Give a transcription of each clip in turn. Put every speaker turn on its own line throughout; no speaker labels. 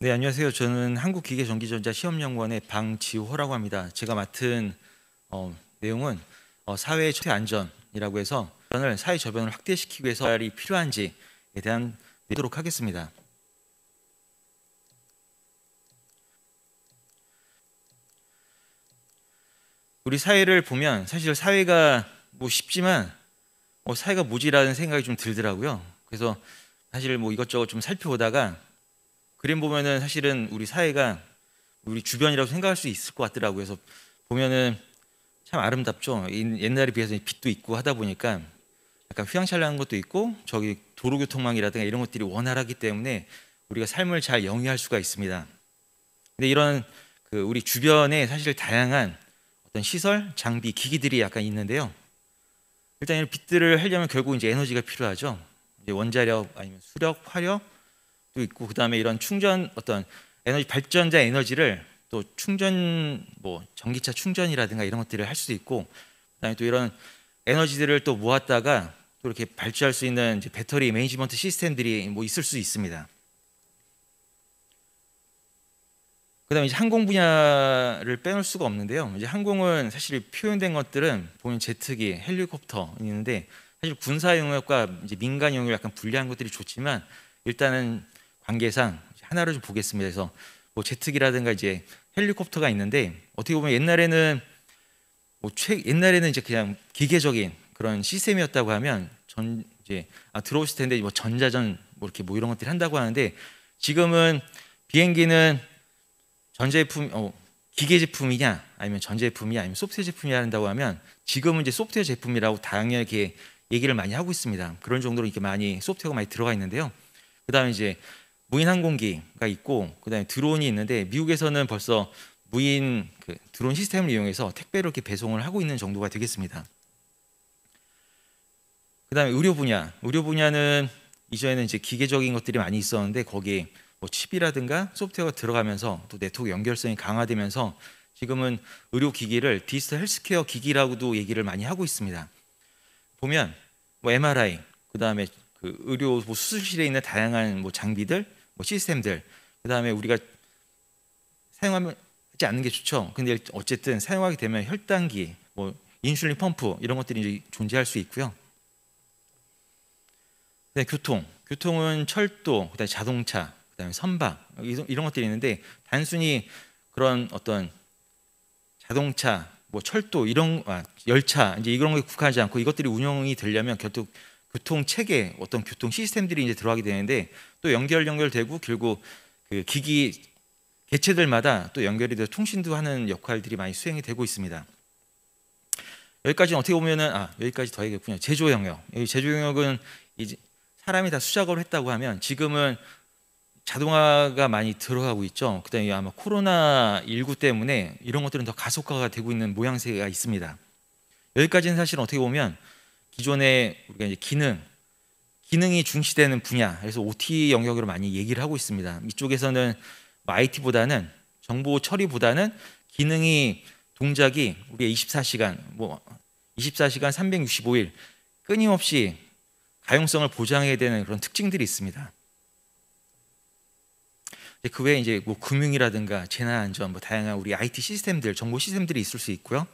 네, 안녕하세요. 저는 한국기계전기전자 시험연구원의 방지호라고 합니다. 제가 맡은 어, 내용은 어, 사회의 최 안전이라고 해서 사회 저변을 확대시키기 위해서 이 필요한지에 대한 내도록 하겠습니다. 우리 사회를 보면 사실 사회가 뭐 쉽지만 어, 사회가 뭐지라는 생각이 좀 들더라고요. 그래서 사실 뭐 이것저것 좀 살펴보다가 그림 보면은 사실은 우리 사회가 우리 주변이라고 생각할 수 있을 것 같더라고요. 그래서 보면은 참 아름답죠. 옛날에 비해서 빛도 있고 하다 보니까 약간 휘황찬란한 것도 있고 저기 도로교통망이라든가 이런 것들이 원활하기 때문에 우리가 삶을 잘 영위할 수가 있습니다. 근데 이런 그 우리 주변에 사실 다양한 어떤 시설, 장비, 기기들이 약간 있는데요. 일단 이 빛들을 하려면 결국 이제 에너지가 필요하죠. 이제 원자력 아니면 수력, 화력도 있고 그다음에 이런 충전 어떤 에너지 발전자 에너지를 또 충전 뭐 전기차 충전이라든가 이런 것들을 할 수도 있고 그다음에 또 이런 에너지들을 또 모았다가 또 이렇게 발주할 수 있는 배터리 매니지먼트 시스템들이 뭐 있을 수 있습니다. 그다음에 이제 항공 분야를 빼놓을 수가 없는데요. 이제 항공은 사실 표현된 것들은 보면 제트기, 헬리콥터 있는데 사실 군사 용역과 이제 민간 용역 약간 분리한 것들이 좋지만 일단은 관계상 하나로 좀 보겠습니다. 그래서 뭐 제트기라든가 이제 헬리콥터가 있는데 어떻게 보면 옛날에는 뭐 최, 옛날에는 이제 그냥 기계적인 그런 시스템이었다고 하면 전 이제 아, 들어오실 텐데 뭐 전자전 뭐 이렇게 뭐 이런 것들이 한다고 하는데 지금은 비행기는 전자제품 어, 기계 제품이냐 아니면 전자제품이냐 아니면 소프트웨어 제품이냐 한다고 하면 지금은 이제 소프트웨어 제품이라고 다양하게 얘기를 많이 하고 있습니다. 그런 정도로 이렇게 많이 소프트웨어가 많이 들어가 있는데요. 그다음에 이제 무인 항공기가 있고 그다음에 드론이 있는데 미국에서는 벌써 무인 그 드론 시스템을 이용해서 택배로 이렇게 배송을 하고 있는 정도가 되겠습니다. 그다음에 의료 분야, 의료 분야는 이전에는 이제 기계적인 것들이 많이 있었는데 거기에 뭐 칩이라든가 소프트웨어가 들어가면서 또 네트워크 연결성이 강화되면서 지금은 의료 기기를 디지털 헬스케어 기기라고도 얘기를 많이 하고 있습니다. 보면 뭐 MRI 그다음에 그 의료 뭐 수술실에 있는 다양한 뭐 장비들, 뭐 시스템들 그다음에 우리가 사용하지 않는 게 좋죠. 근데 어쨌든 사용하게 되면 혈당기, 뭐 인슐린 펌프 이런 것들이 이제 존재할 수 있고요. 네, 교통. 교통은 철도, 그다음에 자동차, 그다음에 선박 이런 것들이 있는데 단순히 그런 어떤 자동차 뭐 철도 이런 아, 열차 이제 이런 거에 국한하지 않고 이것들이 운영이 되려면 결국 교통 체계 어떤 교통 시스템들이 이제 들어가게 되는데 또 연결 연결되고 결국 그 기기 개체들마다 또 연결이 돼서 통신도 하는 역할들이 많이 수행이 되고 있습니다. 여기까지는 어떻게 보면은 아 여기까지 더 얘기했군요. 제조 영역. 제조 영역은 이제 사람이 다 수작업을 했다고 하면 지금은 자동화가 많이 들어가고 있죠. 그다음에 아마 코로나 19 때문에 이런 것들은 더 가속화가 되고 있는 모양새가 있습니다. 여기까지는 사실 어떻게 보면 기존의 우리가 이제 기능 기능이 중시되는 분야, 그래서 OT 영역으로 많이 얘기를 하고 있습니다. 이쪽에서는 IT보다는 뭐 정보 처리보다는 기능이 동작이 우리의 24시간 뭐 24시간 365일 끊임없이 가용성을 보장해야 되는 그런 특징들이 있습니다. 그 외에 이제 뭐 금융이라든가 재난안전, 뭐 다양한 우리 IT 시스템들, 정보 시스템들이 있을 수 있고요.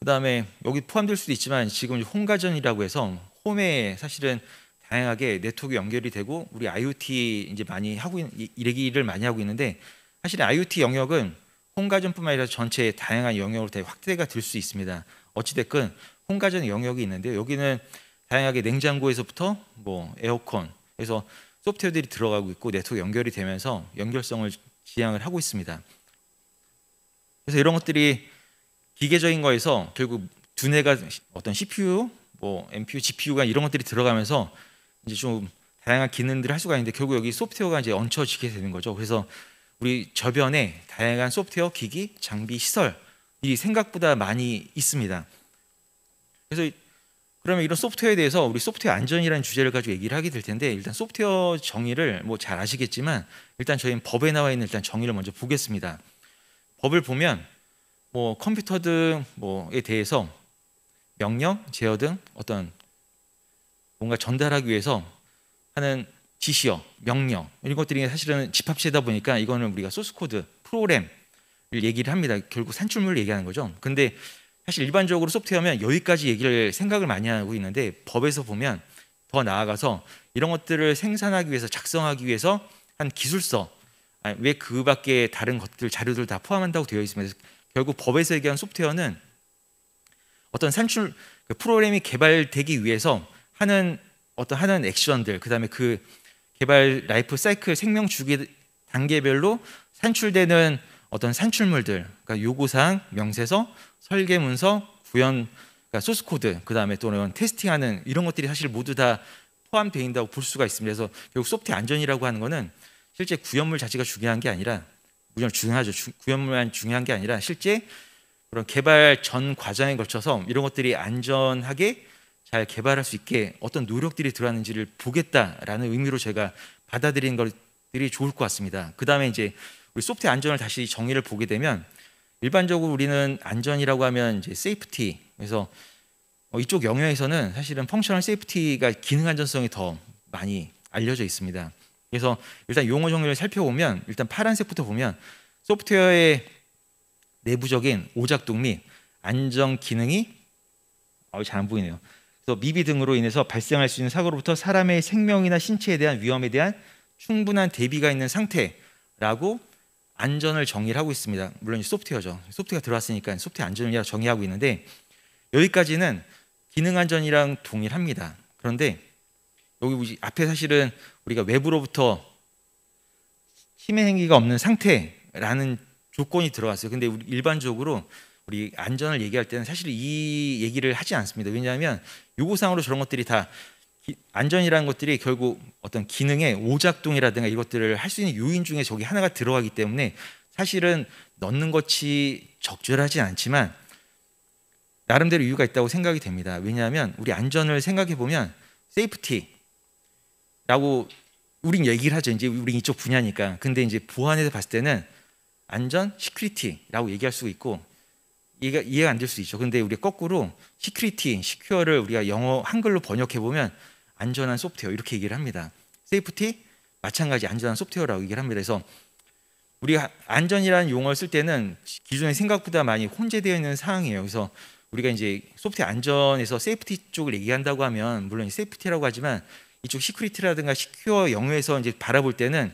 그 다음에 여기 포함될 수도 있지만 지금 홈가전이라고 해서 홈에 사실은 다양하게 네트워크 연결이 되고 우리 IoT 이제 많이 하고 이래기를 많이 하고 있는데 사실 IoT 영역은 홈가전뿐만 아니라 전체의 다양한 영역으로 되 확대가 될 수 있습니다. 어찌됐건 홈가전 영역이 있는데 여기는 다양하게 냉장고에서부터 뭐 에어컨 그래서 소프트웨어들이 들어가고 있고 네트워크 연결이 되면서 연결성을 지향을 하고 있습니다. 그래서 이런 것들이 기계적인 거에서 결국 두뇌가 어떤 CPU, 뭐 MPU, GPU가 이런 것들이 들어가면서 이제 좀 다양한 기능들을 할 수가 있는데 결국 여기 소프트웨어가 이제 얹혀지게 되는 거죠. 그래서 우리 저변에 다양한 소프트웨어, 기기, 장비, 시설이 생각보다 많이 있습니다. 그래서 그러면 이런 소프트웨어에 대해서 우리 소프트웨어 안전이라는 주제를 가지고 얘기를 하게 될 텐데 일단 소프트웨어 정의를 뭐 잘 아시겠지만 일단 저희는 법에 나와 있는 일단 정의를 먼저 보겠습니다. 법을 보면 뭐 컴퓨터 등 뭐에 대해서 명령, 제어 등 어떤 뭔가 전달하기 위해서 하는 지시어, 명령 이런 것들이 사실은 집합체다 보니까 이거는 우리가 소스 코드, 프로그램을 얘기를 합니다. 결국 산출물을 얘기하는 거죠. 근데 사실 일반적으로 소프트웨어면 여기까지 얘기를 생각을 많이 하고 있는데 법에서 보면 더 나아가서 이런 것들을 생산하기 위해서 작성하기 위해서 한 기술서 왜 그 밖에 다른 것들 자료들 다 포함한다고 되어 있으면서 결국 법에서 얘기한 소프트웨어는 어떤 산출 그 프로그램이 개발되기 위해서 하는 어떤 하는 액션들 그다음에 그 개발 라이프 사이클 생명 주기 단계별로 산출되는 어떤 산출물들, 그러니까 요구사항, 명세서, 설계문서, 구현, 그러니까 소스코드, 그 다음에 또는 테스팅하는 이런 것들이 사실 모두 다 포함되어 있다고 볼 수가 있습니다. 그래서 결국 소프트 안전이라고 하는 것은 실제 구현물 자체가 중요한 게 아니라 물론 중요하죠. 구현물만 중요한 게 아니라 실제 그런 개발 전 과정에 걸쳐서 이런 것들이 안전하게 잘 개발할 수 있게 어떤 노력들이 들어왔는지를 보겠다라는 의미로 제가 받아들인 것들이 좋을 것 같습니다. 그 다음에 이제 우리 소프트웨어 안전을 다시 정의를 보게 되면 일반적으로 우리는 안전이라고 하면 이제 세이프티 그래서 어, 이쪽 영역에서는 사실은 펑셔널 세이프티가 기능 안전성이 더 많이 알려져 있습니다. 그래서 일단 용어 정리를 살펴보면 일단 파란색부터 보면 소프트웨어의 내부적인 오작동 및 안전 기능이 아잘안 보이네요. 그래서 미비 등으로 인해서 발생할 수 있는 사고로부터 사람의 생명이나 신체에 대한 위험에 대한 충분한 대비가 있는 상태라고 안전을 정의를 하고 있습니다. 물론 소프트웨어죠. 소프트웨어 가 들어왔으니까 소프트웨어 안전을 정의하고 있는데 여기까지는 기능 안전이랑 동일합니다. 그런데 여기 앞에 사실은 우리가 외부로부터 힘의 행위가 없는 상태라는 조건이 들어왔어요 근데 우리 일반적으로 우리 안전을 얘기할 때는 사실 이 얘기를 하지 않습니다. 왜냐하면 요구상으로 저런 것들이 다 안전이라는 것들이 결국 어떤 기능의 오작동이라든가 이것들을 할 수 있는 요인 중에 저기 하나가 들어가기 때문에 사실은 넣는 것이 적절하지 않지만 나름대로 이유가 있다고 생각이 됩니다. 왜냐하면 우리 안전을 생각해 보면 세이프티라고 우린 얘기를 하죠. 이제 우리 이쪽 분야니까. 근데 이제 보안에서 봤을 때는 안전 시큐리티라고 얘기할 수 있고 이해가, 이해가 안 될 수 있죠. 근데 우리 거꾸로 시큐리티, 시큐어를 우리가 영어 한글로 번역해 보면 안전한 소프트웨어 이렇게 얘기를 합니다. 세이프티 마찬가지 안전한 소프트웨어라고 얘기를 합니다. 그래서 우리가 안전이라는 용어를 쓸 때는 기존에 생각보다 많이 혼재되어 있는 상황이에요. 그래서 우리가 이제 소프트웨어 안전에서 세이프티 쪽을 얘기한다고 하면 물론 세이프티라고 하지만 이쪽 시크리티라든가 시큐어 영역에서 이제 바라볼 때는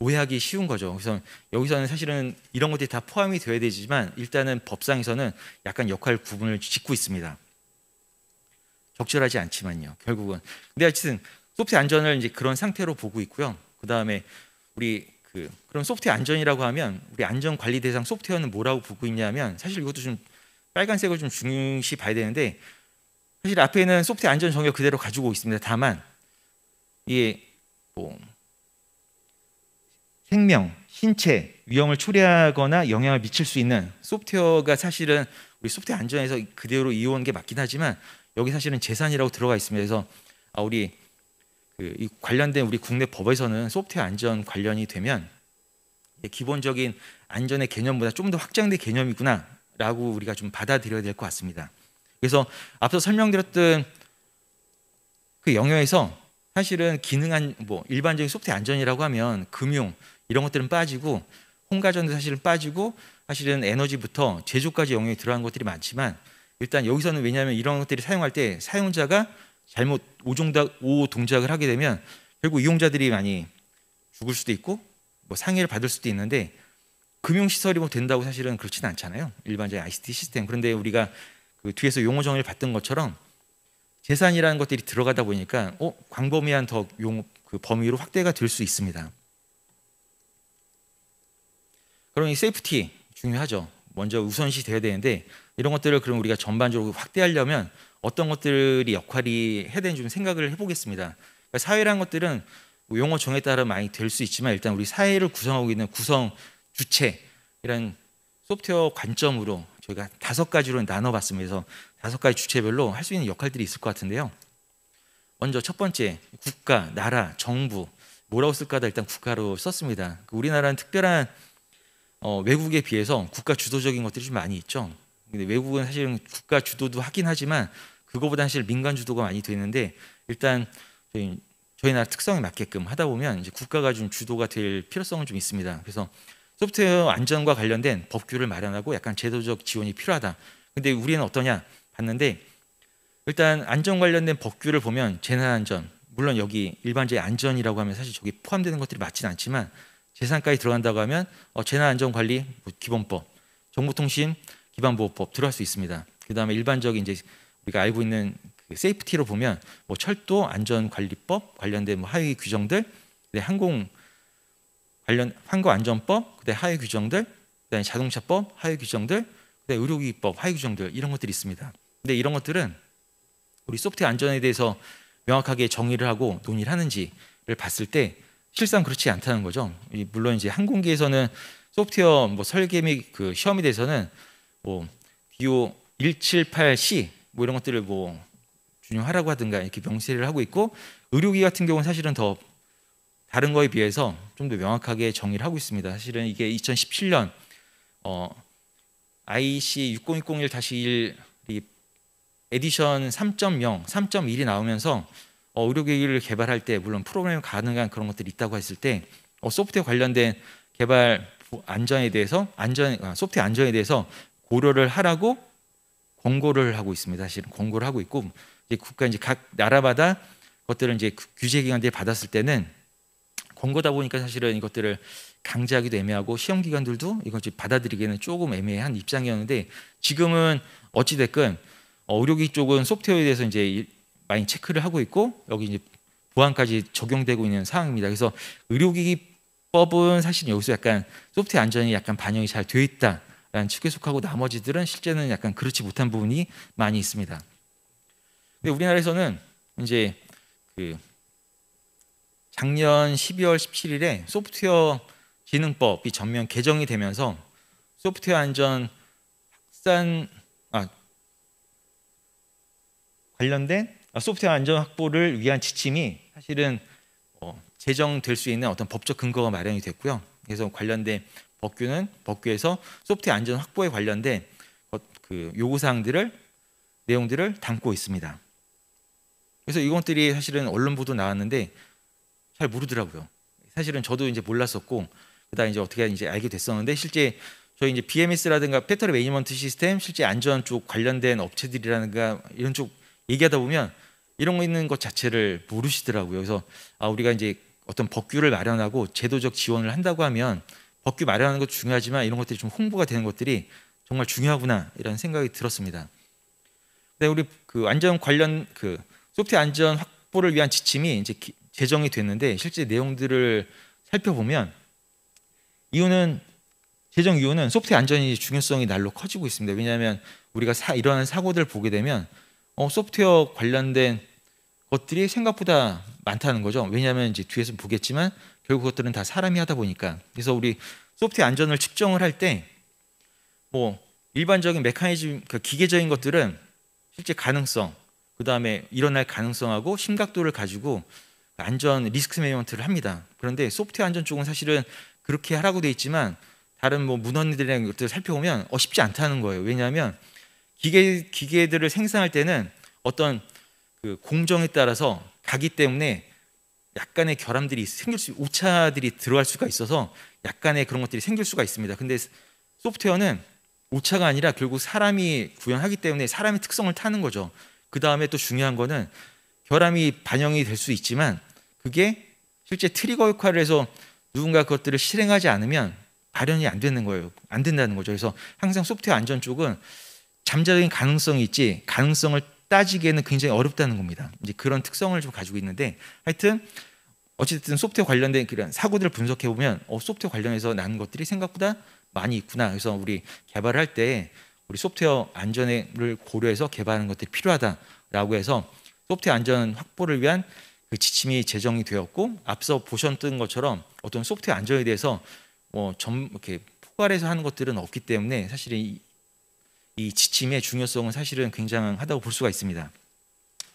오해하기 쉬운 거죠. 그래서 여기서는 사실은 이런 것들이 다 포함이 되어야 되지만 일단은 법상에서는 약간 역할 구분을 짓고 있습니다. 적절하지 않지만요. 결국은 근데 어쨌든 소프트 안전을 이제 그런 상태로 보고 있고요. 그 다음에 우리 그 그럼 소프트 안전이라고 하면 우리 안전 관리 대상 소프트웨어는 뭐라고 보고 있냐면 사실 이것도 좀 빨간색을 좀 중시 요 봐야 되는데 사실 앞에는 소프트 안전 정의를 그대로 가지고 있습니다. 다만 이게 뭐 생명, 신체 위험을 초래하거나 영향을 미칠 수 있는 소프트웨어가 사실은 우리 소프트 안전에서 그대로 이용한게 맞긴 하지만 여기 사실은 재산이라고 들어가 있습니다. 그래서 아, 우리 그 관련된 우리 국내 법에서는 소프트웨어 안전 관련이 되면 기본적인 안전의 개념보다 좀 더 확장된 개념이구나라고 우리가 좀 받아들여야 될 것 같습니다. 그래서 앞서 설명드렸던 그 영역에서 사실은 기능한 뭐 일반적인 소프트웨어 안전이라고 하면 금융 이런 것들은 빠지고 홍가전도 사실은 빠지고 사실은 에너지부터 제조까지 영역이 들어간 것들이 많지만 일단 여기서는 왜냐하면 이런 것들이 사용할 때 사용자가 잘못 오종작 오동작을 하게 되면 결국 이용자들이 많이 죽을 수도 있고 뭐 상해를 받을 수도 있는데 금융시설이 뭐 된다고 사실은 그렇진 않잖아요. 일반적인 ICT 시스템. 그런데 우리가 그 뒤에서 용어 정의를 봤던 것처럼 재산이라는 것들이 들어가다 보니까 어, 광범위한 더 용, 그 범위로 확대가 될 수 있습니다. 그럼 이 세이프티 중요하죠. 먼저 우선시 돼야 되는데 이런 것들을 그럼 우리가 전반적으로 확대하려면 어떤 것들이 역할이 해야 되는지 좀 생각을 해보겠습니다. 그러니까 사회란 것들은 뭐 용어 정에 따라 많이 될 수 있지만 일단 우리 사회를 구성하고 있는 구성 주체 이런 소프트웨어 관점으로 저희가 다섯 가지로 나눠봤으면서 다섯 가지 주체별로 할 수 있는 역할들이 있을 것 같은데요. 먼저 첫 번째 국가, 나라, 정부 뭐라고 쓸까 다 일단 국가로 썼습니다. 그 우리나라는 특별한 어, 외국에 비해서 국가 주도적인 것들이 좀 많이 있죠. 근데 외국은 사실은 국가 주도도 하긴 하지만 그거보다 사실 민간 주도가 많이 되는데 일단 저희 저희 나라 특성에 맞게끔 하다 보면 이제 국가가 좀 주도가 될 필요성은 좀 있습니다. 그래서 소프트웨어 안전과 관련된 법규를 마련하고 약간 제도적 지원이 필요하다. 근데 우리는 어떠냐 봤는데 일단 안전 관련된 법규를 보면 재난 안전 물론 여기 일반적인 안전이라고 하면 사실 저기 포함되는 것들이 맞진 않지만 재산까지 들어간다고 하면 어, 재난 안전 관리 뭐 기본법 정보통신 기반 보호법 들어갈 수 있습니다. 그다음에 일반적인 이제 우리가 알고 있는 그 세이프티로 보면 뭐 철도 안전관리법 관련된 뭐 하위 규정들, 항공 관련 항공 안전법, 그다음 하위 규정들, 그다음 자동차법 하위 규정들, 그다음 의료기기법 하위 규정들 이런 것들이 있습니다. 근데 이런 것들은 우리 소프트 안전에 대해서 명확하게 정의를 하고 논의를 하는지를 봤을 때 실상 그렇지 않다는 거죠. 물론 이제 항공기에서는 소프트웨어 뭐 설계 및그 시험에 대해서는 뭐 DO 178C 뭐 이런 것들을 뭐 준용하라고 하든가 이렇게 명시를 하고 있고 의료기 같은 경우는 사실은 더 다른 거에 비해서 좀 더 명확하게 정의를 하고 있습니다. 사실은 이게 2017년 어, i c 60601-1이 에디션 3.0, 3.1이 나오면서 어, 의료기기를 개발할 때 물론 프로그램 가능한 그런 것들이 있다고 했을 때 어, 소프트웨어 관련된 개발 안전에 대해서 안전 아, 소프트웨어 안전에 대해서 고려를 하라고 권고를 하고 있습니다. 사실은 권고를 하고 있고 이제 국가 이제 각 나라마다 것들을 이제 그 규제 기관들이 받았을 때는 권고다 보니까 사실은 이것들을 강제하기도 애매하고 시험 기관들도 이걸 받아들이기는 조금 애매한 입장이었는데 지금은 어찌 됐건 어, 의료기 쪽은 소프트웨어에 대해서 이제 많이 체크를 하고 있고 여기 이제 보안까지 적용되고 있는 상황입니다. 그래서 의료기기법은 사실 여기서 약간 소프트웨어 안전이 약간 반영이 잘 되어 있다. 측에 속하고 나머지들은 실제는 약간 그렇지 못한 부분이 많이 있습니다. 근데 우리나라에서는 이제 그 작년 12월 17일에 소프트웨어 기능법이 전면 개정이 되면서 소프트웨어 안전 확산 아 관련된 소프트웨어 안전 확보를 위한 지침이 사실은 어, 제정될 수 있는 어떤 법적 근거가 마련이 됐고요. 그래서 관련된 법규는 법규에서 소프트웨어 안전 확보에 관련된 그 요구 사항들을 내용들을 담고 있습니다. 그래서 이것들이 사실은 언론 보도 나왔는데 잘 모르더라고요. 사실은 저도 이제 몰랐었고 그다 이제 어떻게 이제 알게 됐었는데 실제 저희 이제 BMS라든가 패터리 매니먼트 시스템 실제 안전 쪽 관련된 업체들이라든가 이런 쪽 얘기하다 보면 이런 거 있는 것 자체를 모르시더라고요. 그래서 아 우리가 이제 어떤 법규를 마련하고 제도적 지원을 한다고 하면 법규 마련하는 것도 중요하지만 이런 것들이 좀 홍보가 되는 것들이 정말 중요하구나 이런 생각이 들었습니다. 근데 우리 그 안전 관련 그소프트 안전 확보를 위한 지침이 이제 제정이 됐는데 실제 내용들을 살펴보면 이유는 재정 이유는 소프트 안전이 중요성이 날로 커지고 있습니다. 왜냐하면 우리가 사, 일어나 사고들 보게 되면 어, 소프트웨어 관련된 것들이 생각보다 많다는 거죠. 왜냐하면 이제 뒤에서 보겠지만 결국 그것들은 다 사람이 하다 보니까 그래서 우리 소프트웨어 안전을 측정을 할 때 뭐 일반적인 메커니즘 그 기계적인 것들은 실제 가능성 그 다음에 일어날 가능성하고 심각도를 가지고 안전 리스크 매니먼트를 합니다. 그런데 소프트웨어 안전 쪽은 사실은 그렇게 하라고 돼 있지만 다른 뭐 문헌들이랑 것들 살펴보면 어 쉽지 않다는 거예요. 왜냐하면 기계 기계들을 생산할 때는 어떤 그 공정에 따라서 가기 때문에 약간의 결함들이 생길 수 오차들이 들어갈 수가 있어서 약간의 그런 것들이 생길 수가 있습니다. 근데 소프트웨어는 오차가 아니라 결국 사람이 구현하기 때문에 사람의 특성을 타는 거죠. 그 다음에 또 중요한 거는 결함이 반영이 될 수 있지만 그게 실제 트리거 역할을 해서 누군가 그것들을 실행하지 않으면 발현이 안 되는 거예요. 안 된다는 거죠. 그래서 항상 소프트웨어 안전 쪽은 잠재적인 가능성이 있지 가능성을 따지기에는 굉장히 어렵다는 겁니다. 이제 그런 특성을 좀 가지고 있는데 하여튼 어쨌든 소프트웨어 관련된 그런 사고들을 분석해 보면 어, 소프트웨어 관련해서 나는 것들이 생각보다 많이 있구나. 그래서 우리 개발을 할 때 우리 소프트웨어 안전을 고려해서 개발하는 것들이 필요하다라고 해서 소프트웨어 안전 확보를 위한 그 지침이 제정이 되었고 앞서 보셨던 것처럼 어떤 소프트웨어 안전에 대해서 뭐점 이렇게 포괄해서 하는 것들은 없기 때문에 사실 이이 지침의 중요성은 사실은 굉장하다고 볼 수가 있습니다.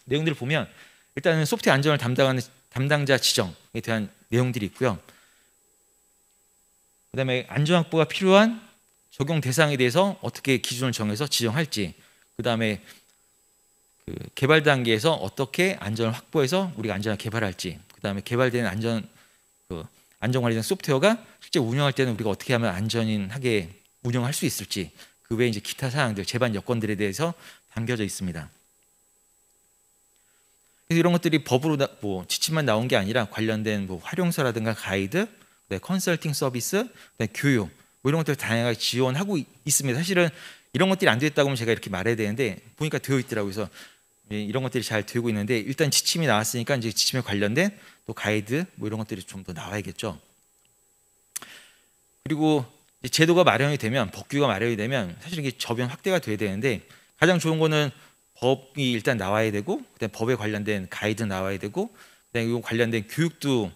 내용들을 보면 일단은 소프트 안전을 담당하는 담당자 지정에 대한 내용들이 있고요. 그다음에 안전 확보가 필요한 적용 대상에 대해서 어떻게 기준을 정해서 지정할지, 그다음에 그 개발 단계에서 어떻게 안전을 확보해서 우리가 안전을 개발할지, 그다음에 개발된 안전 그 안전 관리된 소프트웨어가 실제 운영할 때는 우리가 어떻게 하면 안전하게 운영할 수 있을지, 그 외에 이제 기타 사항들, 재반 여건들에 대해서 담겨져 있습니다. 그래서 이런 것들이 법으로 나, 뭐 지침만 나온 게 아니라 관련된 뭐 활용서라든가 가이드, 컨설팅 서비스, 교육 뭐 이런 것들 다양하게 지원하고 있습니다. 사실은 이런 것들이 안 됐다고 하면 제가 이렇게 말해야 되는데 보니까 되어 있더라고요. 그래서 예, 이런 것들이 잘 되고 있는데 일단 지침이 나왔으니까 이제 지침에 관련된 또 가이드 뭐 이런 것들이 좀 더 나와야겠죠. 그리고 제도가 마련이 되면 법규가 마련이 되면 사실 이게 저변 확대가 돼야 되는데 가장 좋은 거는 법이 일단 나와야 되고 그다음 법에 관련된 가이드 나와야 되고 그다음 이거 관련된 교육도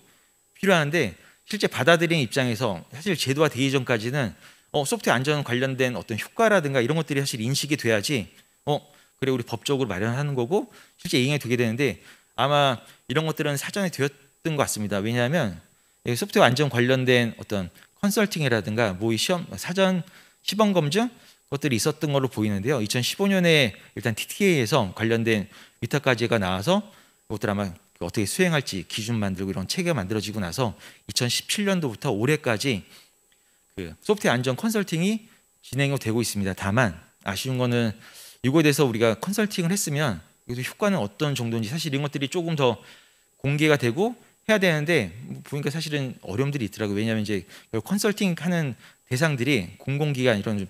필요한데 실제 받아들인 입장에서 사실 제도화 되기 전까지는 어, 소프트웨어 안전 관련된 어떤 효과라든가 이런 것들이 사실 인식이 돼야지 어 그래 우리 법적으로 마련하는 거고 실제 이행이 되게 되는데 아마 이런 것들은 사전에 되었던 것 같습니다. 왜냐하면 소프트웨어 안전 관련된 어떤 컨설팅이라든가 모의 뭐 시험 사전 시범 검증 것들이 있었던 걸로 보이는데요. 2015년에 일단 TTA에서 관련된 위탁과제가 나와서 이것들 아마 어떻게 수행할지 기준 만들고 이런 체계가 만들어지고 나서 2017년도부터 올해까지 그 소프트웨어 안전 컨설팅이 진행 되고 있습니다. 다만 아쉬운 거는 이거에 대해서 우리가 컨설팅을 했으면 효과는 어떤 정도인지 사실 이런 것들이 조금 더 공개가 되고 해야 되는데 보니까 사실은 어려움들이 있더라고요. 왜냐하면 이제 컨설팅하는 대상들이 공공기관 이런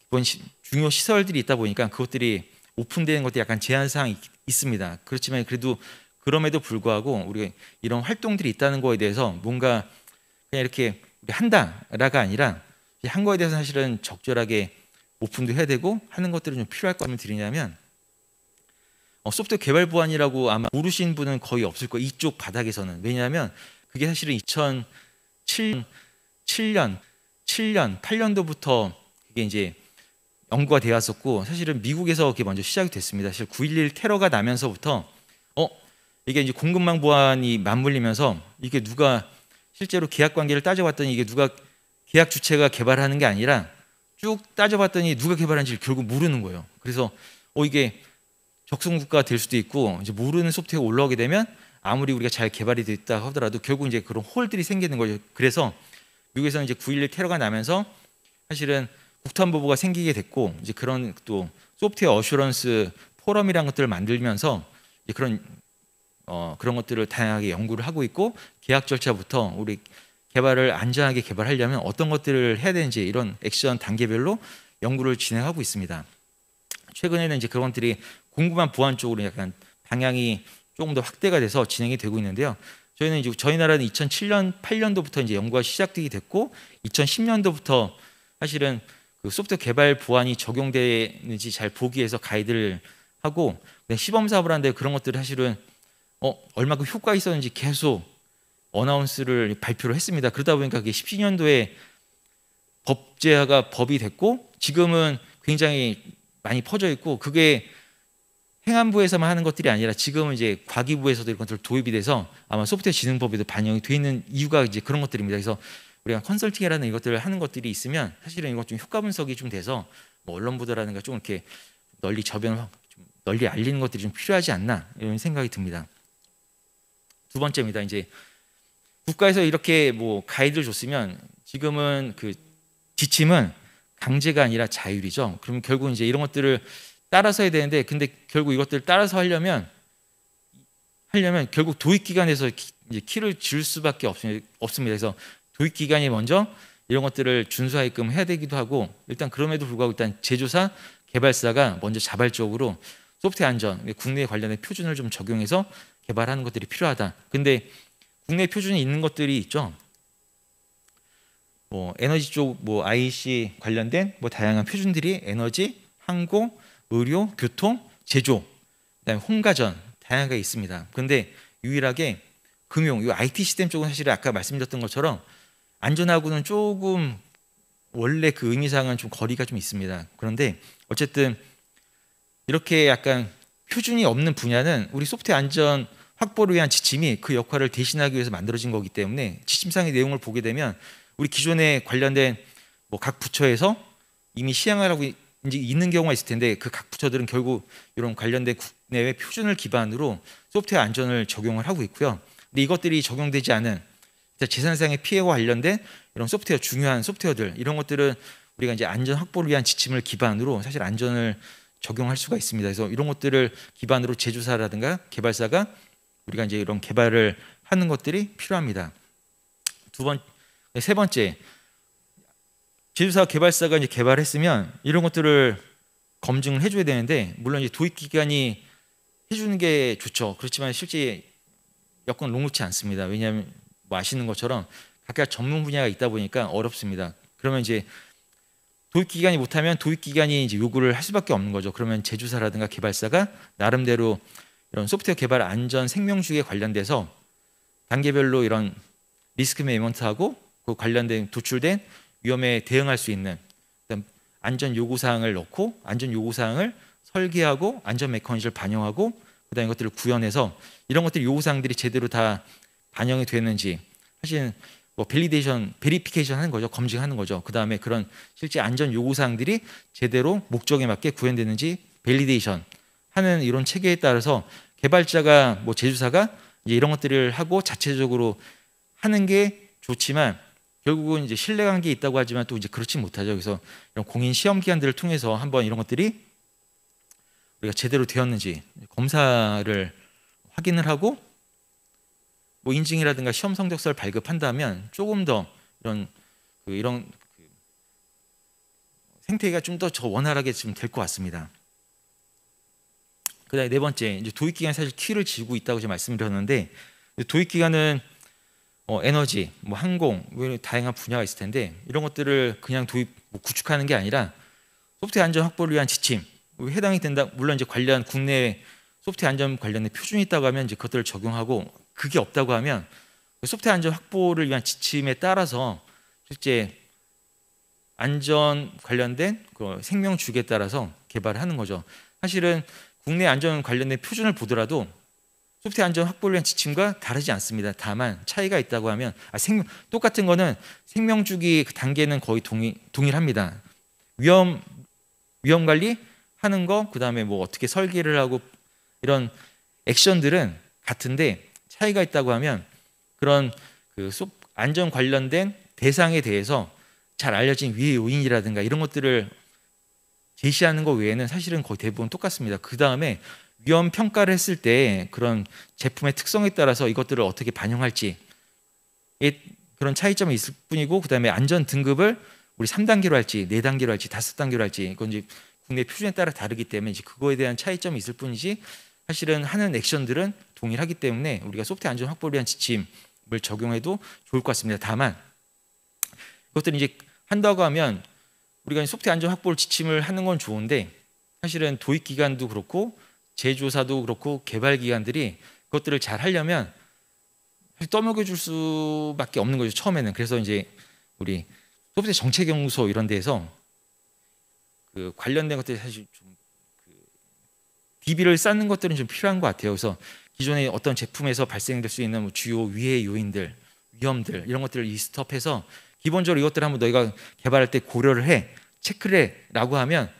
기본 중요 시설들이 있다 보니까 그것들이 오픈되는 것도 약간 제한 사항이 있습니다. 그렇지만 그래도 그럼에도 불구하고 우리가 이런 활동들이 있다는 거에 대해서 뭔가 그냥 이렇게 한다라가 아니라 한 거에 대해서 사실은 적절하게 오픈도 해야 되고 하는 것들은 좀 필요할 거면 드리냐면 어, 소프트웨어 개발 보안이라고 아마 모르시는 분은 거의 없을 거예요. 이쪽 바닥에서는. 왜냐하면 그게 사실은 2007년, 7년, 8년도부터 그게 이제 연구가 되었었고 사실은 미국에서 그게 먼저 시작이 됐습니다. 사실 9.11 테러가 나면서부터 어 이게 이제 공급망 보안이 맞물리면서 이게 누가 실제로 계약 관계를 따져봤더니 이게 누가 계약 주체가 개발하는 게 아니라 쭉 따져봤더니 누가 개발한지를 결국 모르는 거예요. 그래서 어 이게 적성국가가 될 수도 있고 이제 모르는 소프트웨어 올라오게 되면 아무리 우리가 잘 개발이 됐다 하더라도 결국 이제 그런 홀들이 생기는 거죠. 그래서 미국에서는 이제 9.11 테러가 나면서 사실은 국탄보부가 생기게 됐고 이제 그런 또 소프트웨어 어슈런스 포럼이란 것들을 만들면서 이제 그런 어, 그런 것들을 다양하게 연구를 하고 있고 계약 절차부터 우리 개발을 안전하게 개발하려면 어떤 것들을 해야 되는지 이런 액션 단계별로 연구를 진행하고 있습니다. 최근에는 이제 그런 것들이 공급만 보안 쪽으로 약간 방향이 조금 더 확대가 돼서 진행이 되고 있는데요. 저희는 이제 저희 나라는 2007년 8년도부터 이제 연구가 시작되게 됐고 2010년도부터 사실은 그 소프트 개발 보안이 적용되는지 잘 보기 위해서 가이드를 하고 시범 사업을 하는데 그런 것들 사실은 어 얼마큼 효과 있었는지 계속 어나운스를 발표를 했습니다. 그러다 보니까 그게 17년도에 법제화가 법이 됐고 지금은 굉장히 많이 퍼져 있고 그게 행안부에서만 하는 것들이 아니라 지금은 이제 과기부에서도 이런 것들 도입이 돼서 아마 소프트웨어 지능법에도 반영이 돼 있는 이유가 이제 그런 것들입니다. 그래서 우리가 컨설팅이라는 이것들을 하는 것들이 있으면 사실은 이것 좀 효과 분석이 좀 돼서 뭐 언론 보도라든가 좀 이렇게 널리 저변 좀 널리 알리는 것들이 좀 필요하지 않나 이런 생각이 듭니다. 두 번째입니다. 이제 국가에서 이렇게 뭐 가이드를 줬으면 지금은 그 지침은 강제가 아니라 자율이죠. 그럼 결국 이제 이런 것들을 따라서 해야 되는데 근데 결국 이것들을 따라서 하려면 하려면 결국 도입 기간에서 이제 키를 줄 수밖에 없습니다. 그래서 도입 기간이 먼저 이런 것들을 준수하게끔 해야 되기도 하고 일단 그럼에도 불구하고 일단 제조사 개발사가 먼저 자발적으로 소프트웨어 안전 그러니까 국내 관련된 표준을 좀 적용해서 개발하는 것들이 필요하다. 근데 국내 표준이 있는 것들이 있죠. 뭐 에너지 쪽뭐 IEC 관련된 뭐 다양한 표준들이 에너지, 항공, 의료, 교통, 제조, 그다음에 홍가전 다양하게 있습니다. 근데 유일하게 금융, 이 IT 시스템 쪽은 사실 아까 말씀드렸던 것처럼 안전하고는 조금 원래 그 의미상은 좀 거리가 좀 있습니다. 그런데 어쨌든 이렇게 약간 표준이 없는 분야는 우리 소프트 웨어 안전 확보를 위한 지침이 그 역할을 대신하기 위해서 만들어진 거기 때문에 지침상의 내용을 보게 되면 우리 기존에 관련된 뭐 각 부처에서 이미 시행을 하고 있는 경우가 있을 텐데 그 각 부처들은 결국 이런 관련된 국내외 표준을 기반으로 소프트웨어 안전을 적용을 하고 있고요. 근데 이것들이 적용되지 않은 재산상의 피해와 관련된 이런 소프트웨어 중요한 소프트웨어들 이런 것들은 우리가 이제 안전 확보를 위한 지침을 기반으로 사실 안전을 적용할 수가 있습니다. 그래서 이런 것들을 기반으로 제조사라든가 개발사가 우리가 이제 이런 개발을 하는 것들이 필요합니다. 두번 네, 세 번째, 지주사 개발사가 이제 개발했으면 이런 것들을 검증을 해줘야 되는데 물론 이제 도입 기간이 해주는 게 좋죠. 그렇지만 실제 여건 녹록치 않습니다. 왜냐하면 뭐 아시는 것처럼 각각 전문 분야가 있다 보니까 어렵습니다. 그러면 이제 도입 기간이 못하면 도입 기간이 이제 요구를 할 수밖에 없는 거죠. 그러면 제조사라든가 개발사가 나름대로 이런 소프트웨어 개발 안전 생명주기에 관련돼서 단계별로 이런 리스크 매니먼트하고 그 관련된 도출된 위험에 대응할 수 있는 안전 요구 사항을 넣고 안전 요구 사항을 설계하고 안전 메커니즘을 반영하고 그다음에 이것들을 구현해서 이런 것들 요구 사항들이 제대로 다 반영이 되는지 사실 뭐 밸리데이션, 베리피케이션 하는 거죠. 검증하는 거죠. 그다음에 그런 실제 안전 요구 사항들이 제대로 목적에 맞게 구현되는지 밸리데이션 하는 이런 체계에 따라서 개발자가 뭐 제조사가 이제 이런 것들을 하고 자체적으로 하는 게 좋지만 결국은 이제 신뢰 관계 있다고 하지만 또 이제 그렇지 못하죠. 그래서 이런 공인 시험 기간들을 통해서 한번 이런 것들이 우리가 제대로 되었는지 검사를 확인을 하고 뭐 인증이라든가 시험 성적서를 발급한다면 조금 더 이런 그 이런 그 생태계가 좀 더 저 원활하게 지금 될것 같습니다. 그다음에 네 번째 이제 도입 기간 사실 키를 지고 있다고 제가 말씀드렸는데 도입 기간은 어, 에너지, 뭐 항공, 뭐 다양한 분야가 있을 텐데 이런 것들을 그냥 도입 뭐 구축하는 게 아니라 소프트웨어 안전 확보를 위한 지침 뭐 해당이 된다. 물론 이제 관련 국내 소프트웨어 안전 관련된 표준이 있다고 하면 이제 그것들을 적용하고 그게 없다고 하면 그 소프트웨어 안전 확보를 위한 지침에 따라서 실제 안전 관련된 그 생명 주기에 따라서 개발을 하는 거죠. 사실은 국내 안전 관련된 표준을 보더라도 소프트 안전 확보를 위한 지침과 다르지 않습니다. 다만 차이가 있다고 하면 아, 생명, 똑같은 거는 생명 주기 그 단계는 거의 동일, 동일합니다. 위험 위험 관리 하는 거 그다음에 뭐 어떻게 설계를 하고 이런 액션들은 같은데 차이가 있다고 하면 그런 그 안전 관련된 대상에 대해서 잘 알려진 위의 요인이라든가 이런 것들을 제시하는 것 외에는 사실은 거의 대부분 똑같습니다. 그 다음에 위험 평가를 했을 때 그런 제품의 특성에 따라서 이것들을 어떻게 반영할지 그런 차이점이 있을 뿐이고 그다음에 안전 등급을 우리 3단계로 할지 4단계로 할지 5단계로 할지 이건 이제 국내 표준에 따라 다르기 때문에 이제 그거에 대한 차이점이 있을 뿐이지 사실은 하는 액션들은 동일하기 때문에 우리가 소프트 안전 확보를 위한 지침을 적용해도 좋을 것 같습니다. 다만 그것들이 이제 한다고 하면 우리가 소프트 안전 확보를 지침을 하는 건 좋은데 사실은 도입 기간도 그렇고 제조사도 그렇고 개발 기관들이 그것들을 잘 하려면 떠먹여 줄 수밖에 없는 거죠. 처음에는. 그래서 이제 우리 소비자 정책연구소 이런 데에서 그 관련된 것들이 사실 좀 그 DB를 쌓는 것들은 좀 필요한 것 같아요. 그래서 기존의 어떤 제품에서 발생될 수 있는 뭐 주요 위해 요인들, 위험들 이런 것들을 리스트업해서 기본적으로 이것들 을 한번 너희가 개발할 때 고려를 해 체크를 해라고 하면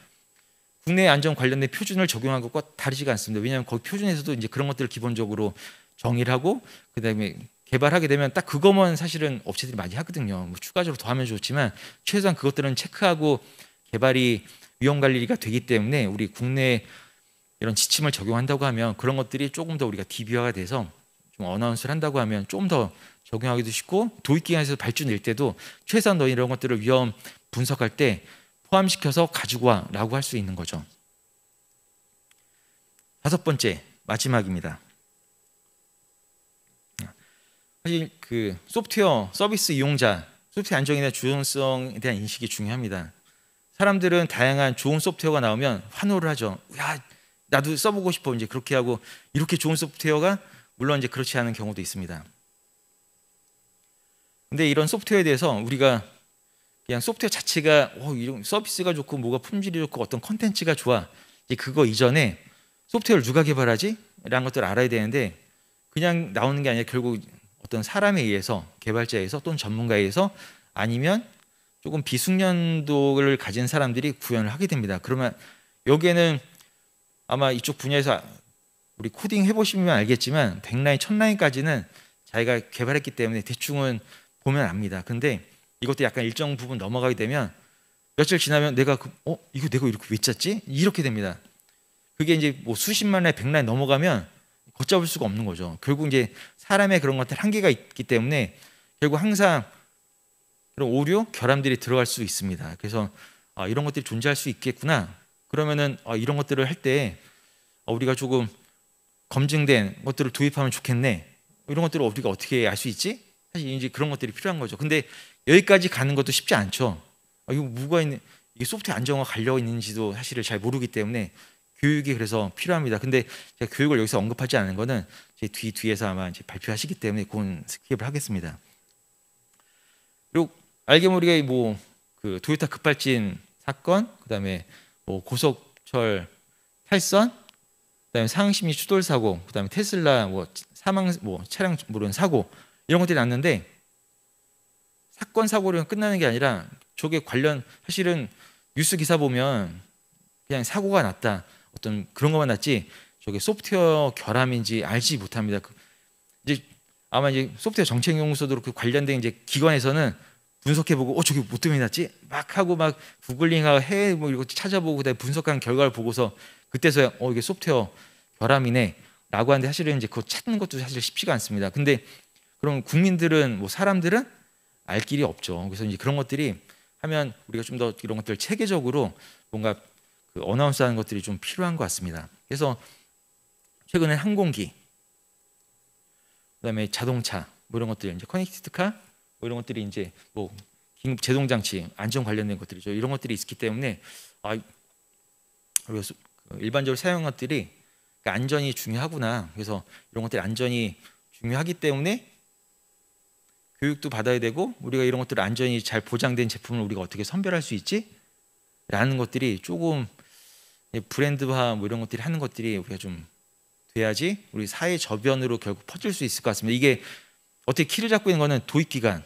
국내 안전 관련된 표준을 적용한 것과 다르지가 않습니다. 왜냐하면 거기 표준에서도 이제 그런 것들을 기본적으로 정의를 하고 그다음에 개발하게 되면 딱그것만 사실은 업체들이 많이 하거든요. 뭐 추가적으로 더 하면 좋지만 최소한 그것들은 체크하고 개발이 위험 관리가 되기 때문에 우리 국내 이런 지침을 적용한다고 하면 그런 것들이 조금 더 우리가 디비화가 돼서 좀 어나운스를 한다고 하면 좀 더 적용하기도 쉽고 도입 기관에서 발주 낼 때도 최소한 너 이런 것들을 위험 분석할 때 포함시켜서 가지고 와라고 할 수 있는 거죠. 다섯 번째 마지막입니다. 사실 그 소프트웨어 서비스 이용자 소프트웨어 안정에 대 주동성에 대한 인식이 중요합니다. 사람들은 다양한 좋은 소프트웨어가 나오면 환호를 하죠. 야 나도 써보고 싶어 이제 그렇게 하고 이렇게 좋은 소프트웨어가 물론 이제 그렇지 않은 경우도 있습니다. 근데 이런 소프트웨어에 대해서 우리가 그냥 소프트웨어 자체가 어, 이런 서비스가 좋고 뭐가 품질이 좋고 어떤 컨텐츠가 좋아 이제 그거 이전에 소프트웨어를 누가 개발하지? 라는 것들을 알아야 되는데 그냥 나오는 게 아니라 결국 어떤 사람에 의해서 개발자에 서 또는 전문가에 의해서 아니면 조금 비숙련도를 가진 사람들이 구현을 하게 됩니다. 그러면 여기에는 아마 이쪽 분야에서 우리 코딩 해보시면 알겠지만 100라인, 1000라인까지는 자기가 개발했기 때문에 대충은 보면 압니다. 근데 이것도 약간 일정 부분 넘어가게 되면 며칠 지나면 내가 그, 어 이거 내가 이렇게 왜 짰지? 이렇게 됩니다. 그게 이제 뭐 수십만 에 백만 에 넘어가면 걷잡을 수가 없는 거죠. 결국 이제 사람의 그런 것들 한계가 있기 때문에 결국 항상 그런 오류, 결함들이 들어갈 수 있습니다. 그래서 아, 이런 것들이 존재할 수 있겠구나. 그러면은 아, 이런 것들을 할때 어, 우리가 조금 검증된 것들을 도입하면 좋겠네. 이런 것들을 우리가 어떻게 알 수 있지? 사실 이제 그런 것들이 필요한 거죠. 근데 여기까지 가는 것도 쉽지 않죠. 아, 이거 뭐가 있는 이소프트 안정화 가려 있는지도 사실을 잘 모르기 때문에 교육이 그래서 필요합니다. 근데 제가 교육을 여기서 언급하지 않은 거는 제뒤 뒤에서 아마 이제 발표하시기 때문에 그건 스킵을 하겠습니다. 그리고 알게 모르게 뭐그 도요타 급발진 사건, 그다음에 뭐 고속철 탈선, 그다음에 상심리 추돌 사고, 그다음에 테슬라 뭐 사망 뭐 차량 모르 사고 이런 것들이 났는데 사건 사고로 끝나는 게 아니라 저게 관련 사실은 뉴스 기사 보면 그냥 사고가 났다 어떤 그런 것만 났지 저게 소프트웨어 결함인지 알지 못합니다. 그 이제 아마 이제 소프트웨어 정책 연구소도 그 관련된 이제 기관에서는 분석해보고 어 저게 뭐 때문에 났지 막 하고 막 구글링하고 해뭐 이거 찾아보고 그다음 분석한 결과를 보고서 그때서야 어 이게 소프트웨어 결함이네라고 하는데 사실은 이제 그거 찾는 것도 사실 쉽지가 않습니다. 근데 그럼 국민들은 뭐 사람들은 알 길이 없죠. 그래서 이제 그런 것들이 하면 우리가 좀 더 이런 것들 체계적으로 뭔가 그 어나운스하는 것들이 좀 필요한 것 같습니다. 그래서 최근에 항공기, 그다음에 자동차 뭐 이런 것들 이제 커넥티드카 뭐 이런 것들이 이제 뭐 긴급 제동 장치 안전 관련된 것들이죠. 이런 것들이 있기 때문에 아 그 일반적으로 사용 것들이 그러니까 안전이 중요하구나. 그래서 이런 것들이 안전이 중요하기 때문에 교육도 받아야 되고 우리가 이런 것들을 안전히 잘 보장된 제품을 우리가 어떻게 선별할 수 있지? 라는 것들이 조금 브랜드화 뭐 이런 것들이 하는 것들이 우리가 좀 돼야지 우리 사회 저변으로 결국 퍼질 수 있을 것 같습니다. 이게 어떻게 키를 잡고 있는 거는 도입 기간,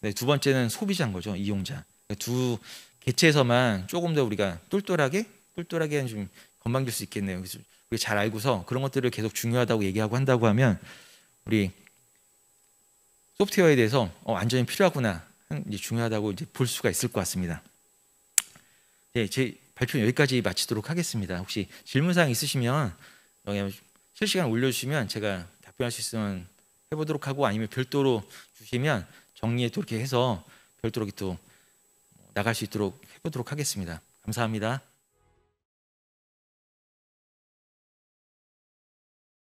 네, 두 번째는 소비자인 거죠 이용자. 그러니까 두 개체에서만 조금 더 우리가 똘똘하게 똘똘하게 좀 건방질 수 있겠네요. 그래서 우리 잘 알고서 그런 것들을 계속 중요하다고 얘기하고 한다고 하면 우리 소프트웨어에 대해서 어, 안전이 필요하구나 음, 이제 중요하다고 이제 볼 수가 있을 것 같습니다. 네, 제 발표 여기까지 마치도록 하겠습니다. 혹시 질문사항 있으시면 실시간 올려주시면 제가 답변할 수 있으면 해보도록 하고 아니면 별도로 주시면 정리해 또이 해서 별도로 또 나갈 수 있도록 해보도록 하겠습니다. 감사합니다.